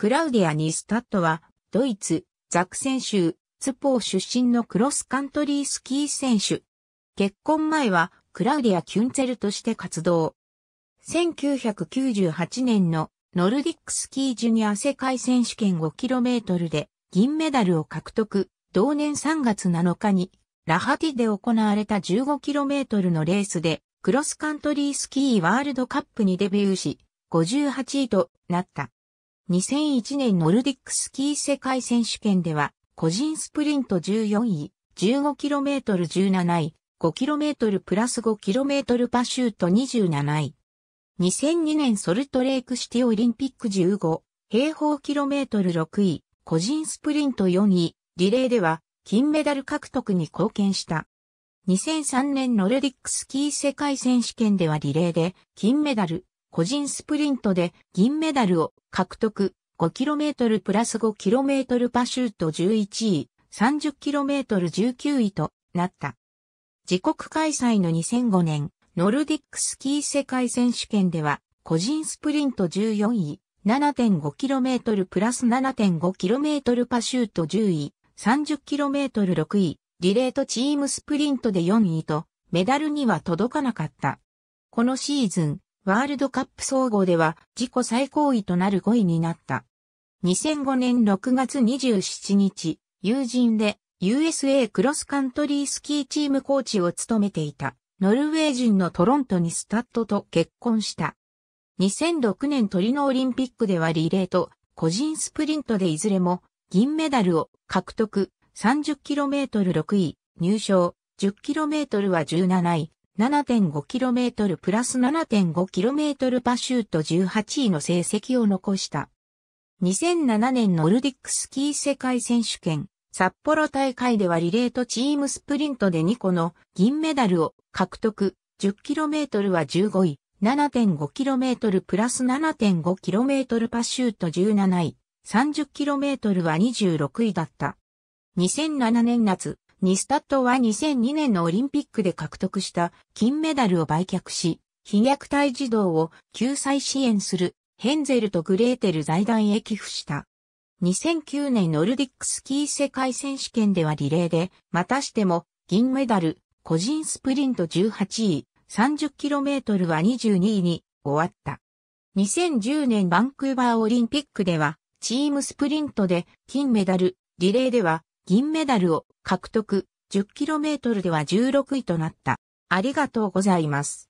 クラウディア・ニスタットは、ドイツ、ザクセン州、ツポー出身のクロスカントリースキー選手。結婚前は、クラウディア・キュンツェルとして活動。1998年のノルディックスキージュニア世界選手権 5km で銀メダルを獲得。同年3月7日にラハティで行われた 15km のレースでクロスカントリースキーワールドカップにデビューし、58位となった。2001年ノルディックスキー世界選手権では、個人スプリント14位、15km17 位、5km プラス 5km パシュート27位。2002年ソルトレークシティオリンピック15、平方キロメートル6位、個人スプリント4位、リレーでは金メダル獲得に貢献した。2003年ノルディックスキー世界選手権ではリレーで金メダル、個人スプリントで銀メダルを獲得。5km プラス 5km パシュート11位、30km19 位となった。自国開催の2005年、ノルディックスキー世界選手権では、個人スプリント14位、7.5km プラス 7.5km パシュート10位、30km6 位、リレートチームスプリントで4位と、メダルには届かなかった。このシーズン、ワールドカップ総合では自己最高位となる5位になった。2005年6月27日、友人で USA クロスカントリースキーチームコーチを務めていたノルウェー人のトロントにスタッドと結婚した。2006年トリノオリンピックではリレーと個人スプリントでいずれも銀メダルを獲得 30km6 位入賞 10km は17位 7.5km プラス 7.5km パシュート18位の成績を残した。2007年ノルディックスキー世界選手権、札幌大会ではリレートチームスプリントで2個の銀メダルを獲得、10km は15位、7.5km プラス 7.5km パシュート17位、30km は26位だった。2007年夏、ニスタットは2002年のオリンピックで獲得した金メダルを売却し、非虐待児童を救済支援するヘンゼルとグレーテル財団へ寄付した。2009年ノルディックスキー世界選手権ではリレーで、またしても銀メダル、個人スプリント18位、30km は22位に終わった。2010年バンクーバーオリンピックでは、チームスプリントで金メダル、リレーでは銀メダルを獲得、10km では16位となった。ありがとうございます。